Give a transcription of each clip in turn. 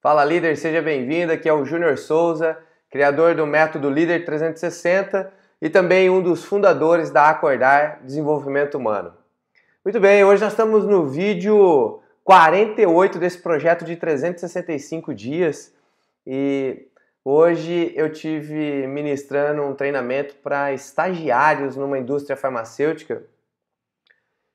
Fala líder, seja bem-vindo. Aqui é o Júnior Souza, criador do método Líder 360 e também um dos fundadores da Acordar Desenvolvimento Humano. Muito bem, hoje nós estamos no vídeo 48 desse projeto de 365 dias e hoje eu tive ministrando um treinamento para estagiários numa indústria farmacêutica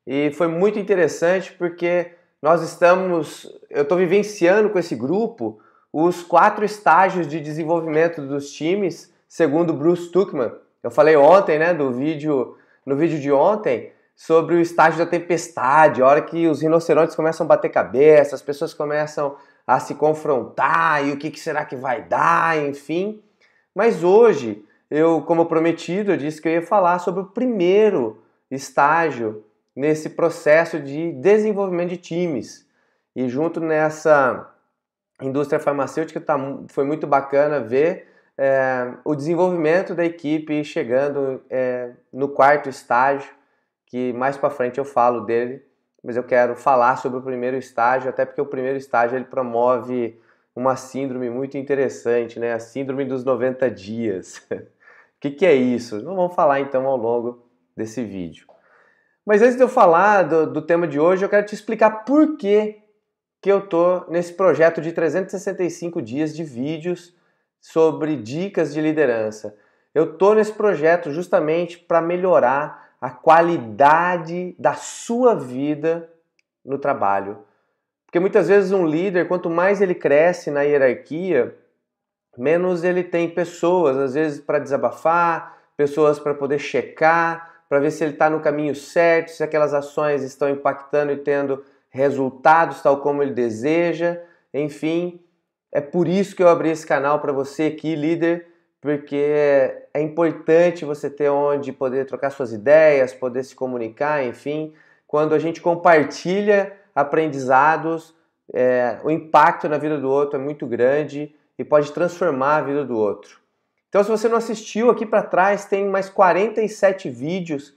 e foi muito interessante porque nós estamos, eu estou vivenciando com esse grupo os quatro estágios de desenvolvimento dos times, segundo Bruce Tuckman. Eu falei ontem, né, do vídeo, no vídeo de ontem, sobre o estágio da tempestade, a hora que os rinocerontes começam a bater cabeça, as pessoas começam a se confrontar e o que, que será que vai dar, enfim. Mas hoje, eu, como prometido, eu disse que eu ia falar sobre o primeiro estágio nesse processo de desenvolvimento de times. E junto nessa indústria farmacêutica tá, foi muito bacana ver é, o desenvolvimento da equipe chegando é, no quarto estágio, que mais para frente eu falo dele, mas eu quero falar sobre o primeiro estágio, até porque o primeiro estágio ele promove uma síndrome muito interessante, né? A síndrome dos 90 dias. o que, que é isso? Não vamos falar então ao longo desse vídeo. Mas antes de eu falar do, do tema de hoje, eu quero te explicar por que, que eu tô nesse projeto de 365 dias de vídeos sobre dicas de liderança. Eu tô nesse projeto justamente para melhorar a qualidade da sua vida no trabalho. Porque muitas vezes um líder, quanto mais ele cresce na hierarquia, menos ele tem pessoas, às vezes para desabafar, pessoas para poder checar, para ver se ele está no caminho certo, se aquelas ações estão impactando e tendo resultados tal como ele deseja. Enfim, é por isso que eu abri esse canal para você aqui, líder, porque é importante você ter onde poder trocar suas ideias, poder se comunicar, enfim. Quando a gente compartilha aprendizados, é, o impacto na vida do outro é muito grande e pode transformar a vida do outro. Então, se você não assistiu aqui para trás, tem mais 47 vídeos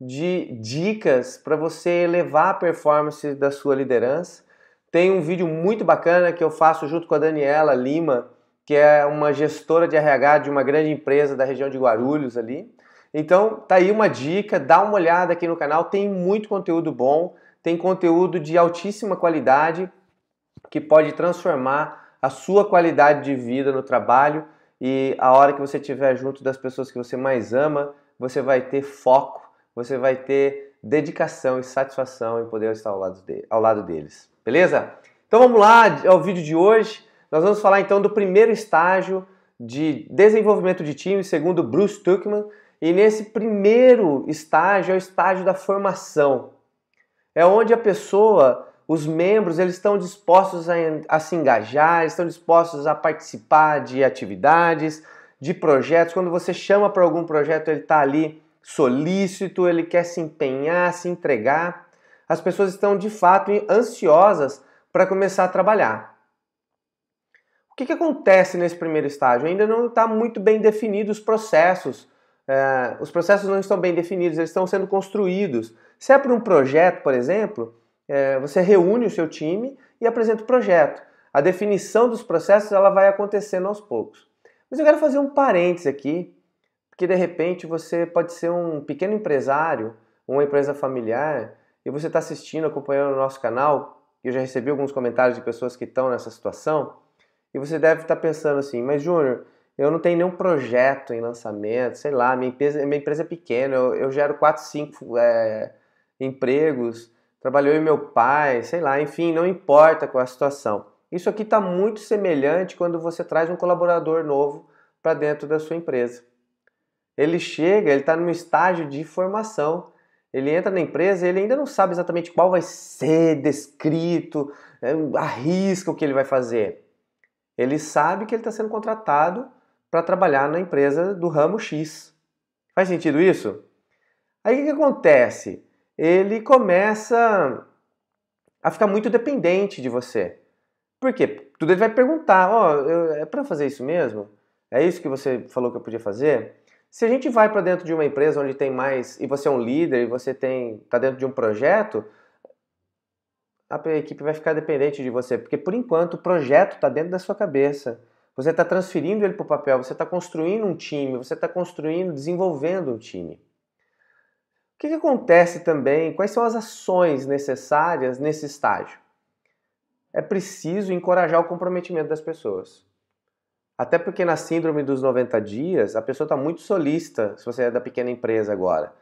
de dicas para você elevar a performance da sua liderança. Tem um vídeo muito bacana que eu faço junto com a Daniela Lima, que é uma gestora de RH de uma grande empresa da região de Guarulhos ali. Então, tá aí uma dica, dá uma olhada aqui no canal, tem muito conteúdo bom, tem conteúdo de altíssima qualidade que pode transformar a sua qualidade de vida no trabalho e a hora que você estiver junto das pessoas que você mais ama, você vai ter foco, você vai ter dedicação e satisfação em poder estar ao lado, de, ao lado deles. Beleza? Então vamos lá ao é vídeo de hoje. Nós vamos falar então do primeiro estágio de desenvolvimento de time, segundo Bruce Tuckman. E nesse primeiro estágio é o estágio da formação. É onde a pessoa os membros eles estão dispostos a, a se engajar, estão dispostos a participar de atividades, de projetos. Quando você chama para algum projeto, ele está ali solícito, ele quer se empenhar, se entregar. As pessoas estão de fato ansiosas para começar a trabalhar. O que, que acontece nesse primeiro estágio? Ainda não está muito bem definidos os processos. É, os processos não estão bem definidos, eles estão sendo construídos. Se é para um projeto, por exemplo, é, você reúne o seu time e apresenta o projeto. A definição dos processos ela vai acontecendo aos poucos. Mas eu quero fazer um parênteses aqui, porque de repente você pode ser um pequeno empresário, uma empresa familiar, e você está assistindo, acompanhando o nosso canal, eu já recebi alguns comentários de pessoas que estão nessa situação, e você deve estar tá pensando assim, mas Júnior, eu não tenho nenhum projeto em lançamento, sei lá, minha empresa, minha empresa é pequena, eu, eu gero 4, 5 é, empregos, trabalhou em meu pai, sei lá, enfim, não importa qual é a situação. Isso aqui está muito semelhante quando você traz um colaborador novo para dentro da sua empresa. Ele chega, ele está num estágio de formação. Ele entra na empresa e ele ainda não sabe exatamente qual vai ser descrito, eh, arrisca o que ele vai fazer. Ele sabe que ele está sendo contratado para trabalhar na empresa do ramo X. Faz sentido isso? Aí o que acontece? ele começa a ficar muito dependente de você. Por quê? Tudo ele vai perguntar, ó, oh, é para fazer isso mesmo? É isso que você falou que eu podia fazer? Se a gente vai para dentro de uma empresa onde tem mais e você é um líder e você tem tá dentro de um projeto, a equipe vai ficar dependente de você, porque por enquanto o projeto está dentro da sua cabeça. Você está transferindo ele para o papel, você está construindo um time, você está construindo, desenvolvendo um time. O que, que acontece também? Quais são as ações necessárias nesse estágio? É preciso encorajar o comprometimento das pessoas. Até porque na síndrome dos 90 dias, a pessoa está muito solista, se você é da pequena empresa agora.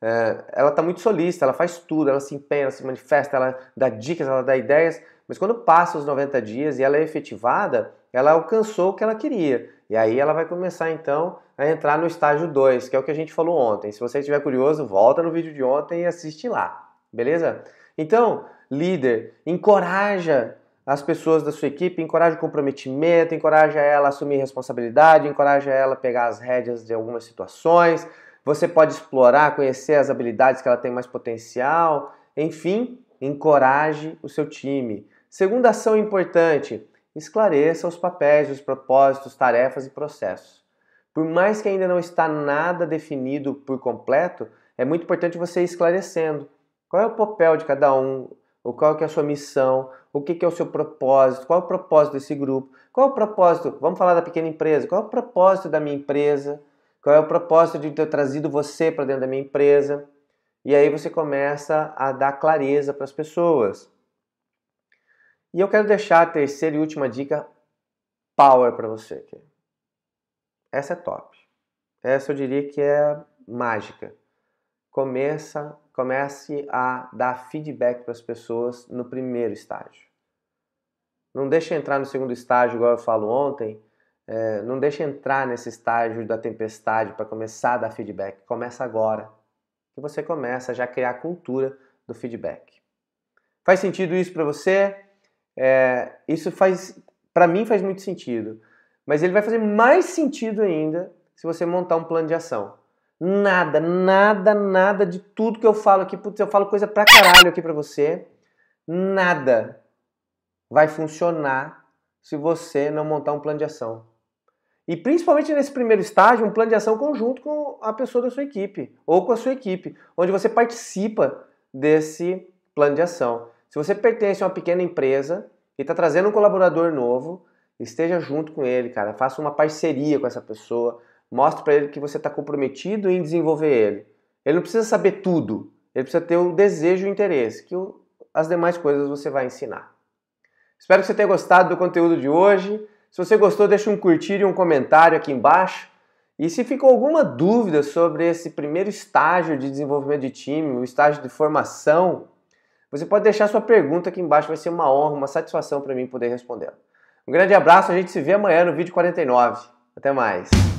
É, ela está muito solista, ela faz tudo, ela se empenha, ela se manifesta, ela dá dicas, ela dá ideias, mas quando passa os 90 dias e ela é efetivada, ela alcançou o que ela queria. E aí ela vai começar então a entrar no estágio 2, que é o que a gente falou ontem. Se você estiver curioso, volta no vídeo de ontem e assiste lá, beleza? Então, líder, encoraja as pessoas da sua equipe, encoraja o comprometimento, encoraja ela a assumir responsabilidade, encoraja ela a pegar as rédeas de algumas situações. Você pode explorar, conhecer as habilidades que ela tem mais potencial, enfim, encoraje o seu time. Segunda ação importante, esclareça os papéis, os propósitos, tarefas e processos. Por mais que ainda não está nada definido por completo, é muito importante você ir esclarecendo qual é o papel de cada um, ou qual é a sua missão, o que, que é o seu propósito, qual é o propósito desse grupo, qual é o propósito, vamos falar da pequena empresa, qual é o propósito da minha empresa, qual é o propósito de ter trazido você para dentro da minha empresa. E aí você começa a dar clareza para as pessoas. E eu quero deixar a terceira e última dica power para você aqui. Essa é top. Essa eu diria que é mágica. Começa, comece a dar feedback para as pessoas no primeiro estágio. Não deixe entrar no segundo estágio, igual eu falo ontem. É, não deixe entrar nesse estágio da tempestade para começar a dar feedback. Começa agora. E você começa já a criar a cultura do feedback. Faz sentido isso para você? É, isso faz, para mim, faz muito sentido. Mas ele vai fazer mais sentido ainda se você montar um plano de ação. Nada, nada, nada de tudo que eu falo aqui, putz, eu falo coisa pra caralho aqui pra você. Nada vai funcionar se você não montar um plano de ação. E principalmente nesse primeiro estágio, um plano de ação conjunto com a pessoa da sua equipe ou com a sua equipe, onde você participa desse plano de ação. Se você pertence a uma pequena empresa e está trazendo um colaborador novo, esteja junto com ele, cara. Faça uma parceria com essa pessoa. Mostre para ele que você está comprometido em desenvolver ele. Ele não precisa saber tudo. Ele precisa ter o desejo e o interesse, que as demais coisas você vai ensinar. Espero que você tenha gostado do conteúdo de hoje. Se você gostou, deixa um curtir e um comentário aqui embaixo. E se ficou alguma dúvida sobre esse primeiro estágio de desenvolvimento de time, o estágio de formação, você pode deixar sua pergunta aqui embaixo, vai ser uma honra, uma satisfação para mim poder respondê-la. Um grande abraço, a gente se vê amanhã no vídeo 49. Até mais!